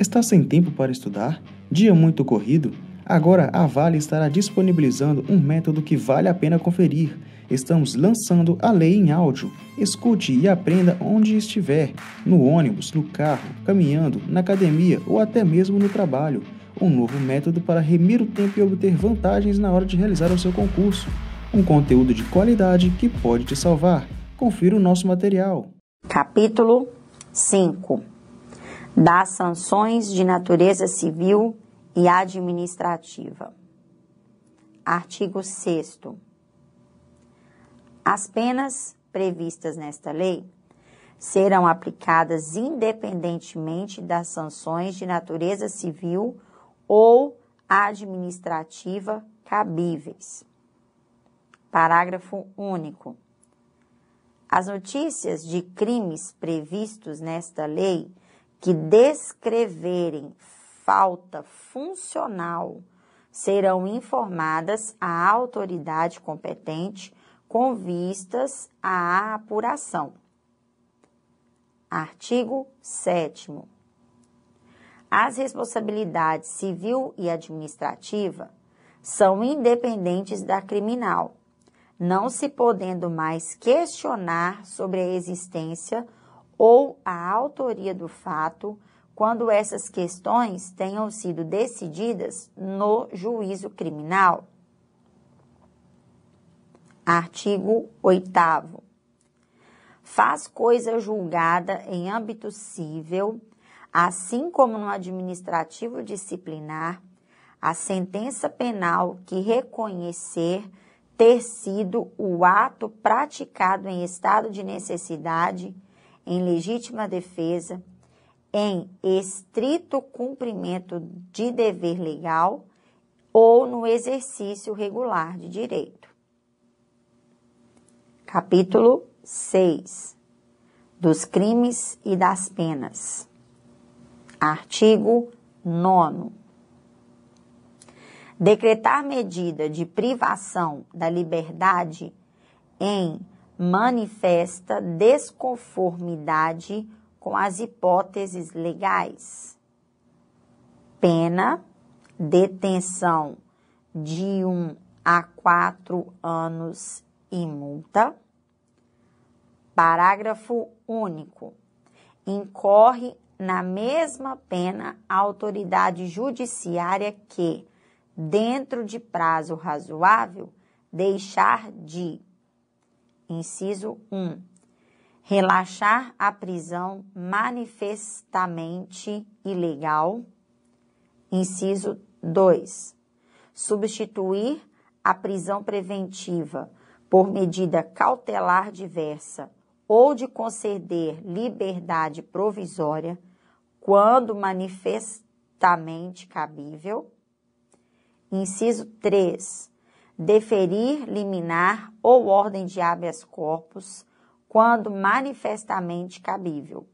Está sem tempo para estudar? Dia muito corrido? Agora a Vale estará disponibilizando um método que vale a pena conferir. Estamos lançando a lei em áudio. Escute e aprenda onde estiver: no ônibus, no carro, caminhando, na academia ou até mesmo no trabalho. Um novo método para remir o tempo e obter vantagens na hora de realizar o seu concurso. Um conteúdo de qualidade que pode te salvar. Confira o nosso material. Capítulo 5 das sanções de natureza civil e administrativa. Artigo 6. As penas previstas nesta lei serão aplicadas independentemente das sanções de natureza civil ou administrativa cabíveis. Parágrafo único. As notícias de crimes previstos nesta lei que descreverem falta funcional serão informadas à autoridade competente com vistas à apuração. Artigo 7. As responsabilidades civil e administrativa são independentes da criminal, não se podendo mais questionar sobre a existência ou a autoria do fato quando essas questões tenham sido decididas no juízo criminal. Artigo 8. Faz coisa julgada em âmbito civil, assim como no administrativo disciplinar, a sentença penal que reconhecer ter sido o ato praticado em estado de necessidade em legítima defesa, em estrito cumprimento de dever legal ou no exercício regular de direito. Capítulo 6 dos crimes e das penas. Artigo 9 decretar medida de privação da liberdade em manifesta desconformidade com as hipóteses legais. Pena, detenção de 1 um a 4 anos e multa. Parágrafo único. Incorre na mesma pena a autoridade judiciária que, dentro de prazo razoável, deixar de Inciso 1. Relaxar a prisão manifestamente ilegal. Inciso 2. Substituir a prisão preventiva por medida cautelar diversa ou de conceder liberdade provisória quando manifestamente cabível. Inciso 3 deferir liminar ou ordem de habeas corpus quando manifestamente cabível.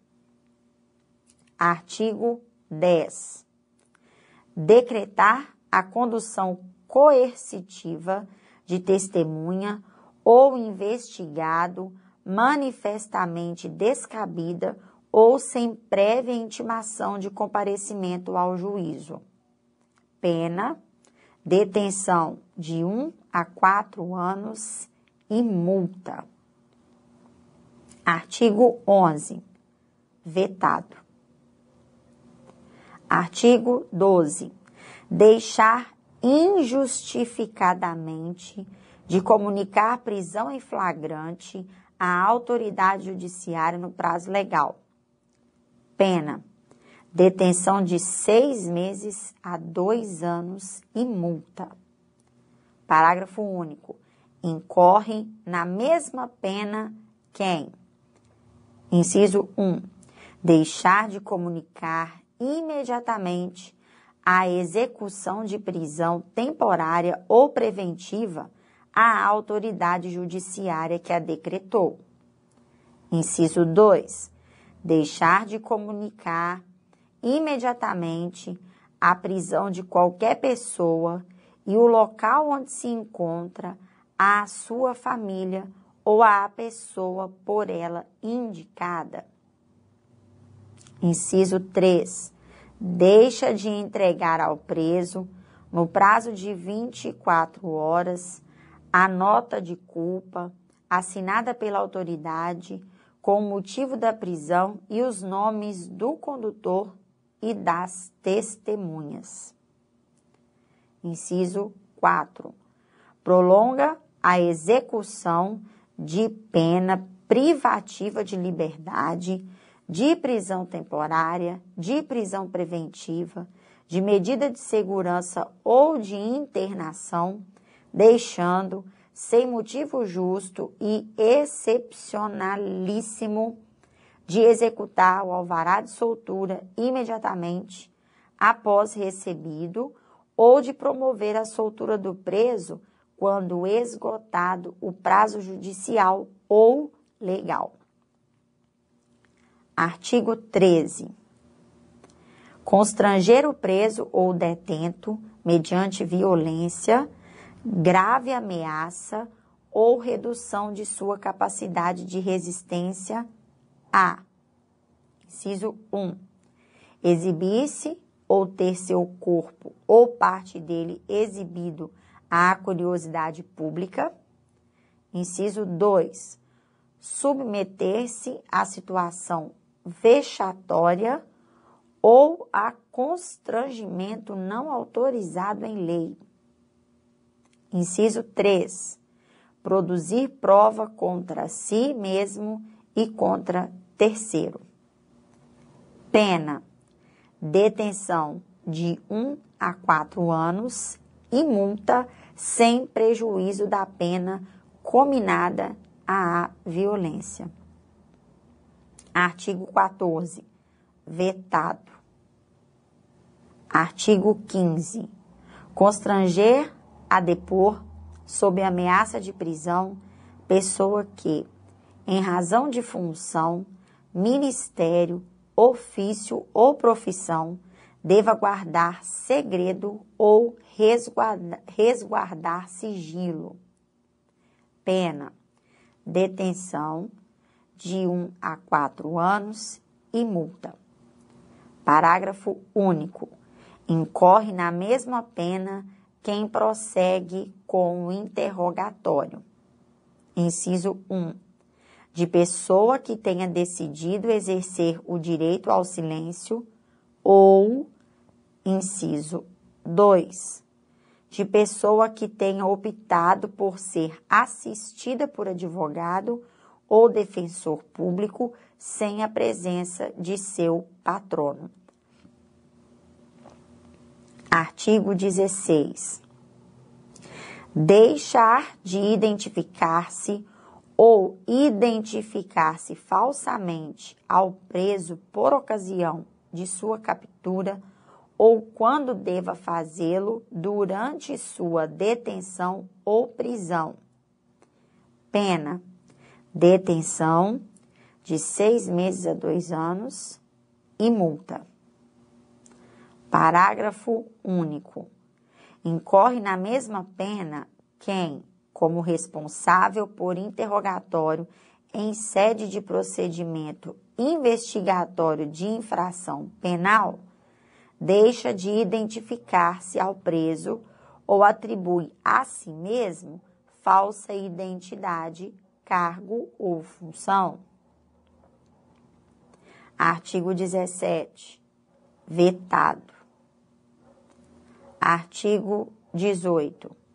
Artigo 10. Decretar a condução coercitiva de testemunha ou investigado manifestamente descabida ou sem prévia intimação de comparecimento ao juízo. Pena detenção de 1 a 4 anos e multa. Artigo 11. Vetado. Artigo 12. Deixar injustificadamente de comunicar prisão em flagrante à autoridade judiciária no prazo legal. Pena detenção de seis meses a dois anos e multa. Parágrafo único. Incorrem na mesma pena quem? Inciso 1. Deixar de comunicar imediatamente a execução de prisão temporária ou preventiva à autoridade judiciária que a decretou. Inciso 2. Deixar de comunicar imediatamente a prisão de qualquer pessoa e o local onde se encontra a sua família ou a pessoa por ela indicada. Inciso 3. Deixa de entregar ao preso, no prazo de 24 horas, a nota de culpa assinada pela autoridade com o motivo da prisão e os nomes do condutor e das testemunhas. Inciso 4. Prolonga a execução de pena privativa de liberdade, de prisão temporária, de prisão preventiva, de medida de segurança ou de internação, deixando, sem motivo justo e excepcionalíssimo, de executar o alvará de soltura imediatamente após recebido ou de promover a soltura do preso quando esgotado o prazo judicial ou legal. Artigo 13. Constranger o preso ou detento, mediante violência, grave ameaça ou redução de sua capacidade de resistência a. Inciso 1. Exibir-se ou ter seu corpo ou parte dele exibido à curiosidade pública. Inciso 2. Submeter-se à situação vexatória ou a constrangimento não autorizado em lei. Inciso 3. Produzir prova contra si mesmo e contra Terceiro, pena, detenção de 1 a 4 anos e multa sem prejuízo da pena combinada à violência. Artigo 14. Vetado. Artigo 15. Constranger a depor, sob ameaça de prisão, pessoa que, em razão de função, ministério, ofício ou profissão, deva guardar segredo ou resguardar sigilo. Pena: detenção de 1 um a 4 anos e multa. Parágrafo único. Incorre na mesma pena quem prossegue com o interrogatório. Inciso 1 de pessoa que tenha decidido exercer o direito ao silêncio ou, inciso 2, de pessoa que tenha optado por ser assistida por advogado ou defensor público sem a presença de seu patrono. Artigo 16. Deixar de identificar-se ou identificar-se falsamente ao preso por ocasião de sua captura ou quando deva fazê-lo durante sua detenção ou prisão. Pena: detenção de seis meses a dois anos e multa. Parágrafo único. Incorre na mesma pena quem como responsável por interrogatório em sede de procedimento investigatório de infração penal, deixa de identificar-se ao preso ou atribui a si mesmo falsa identidade, cargo ou função. Artigo 17. Vetado. Artigo 18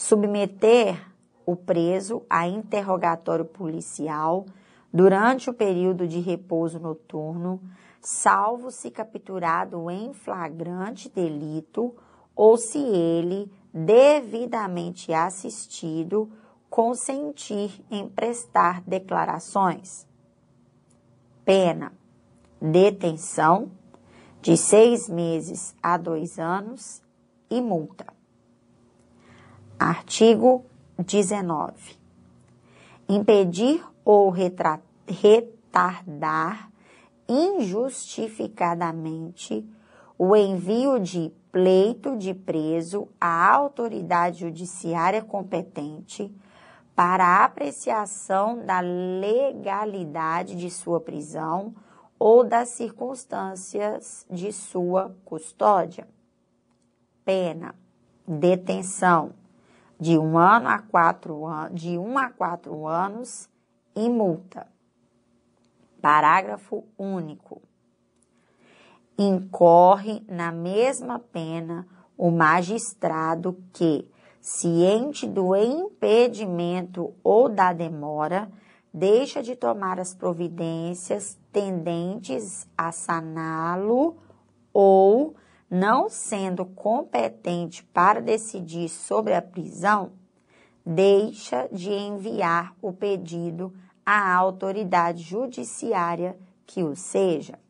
submeter o preso a interrogatório policial durante o período de repouso noturno, salvo se capturado em flagrante delito ou se ele, devidamente assistido, consentir em prestar declarações. Pena: detenção de seis meses a dois anos e multa. Artigo 19. Impedir ou retardar injustificadamente o envio de pleito de preso à autoridade judiciária competente para apreciação da legalidade de sua prisão ou das circunstâncias de sua custódia. Pena: detenção de um ano a quatro de um a quatro anos e multa. Parágrafo único. Incorre na mesma pena o magistrado que, ciente do impedimento ou da demora, deixa de tomar as providências tendentes a saná-lo ou não sendo competente para decidir sobre a prisão, deixa de enviar o pedido à autoridade judiciária que o seja.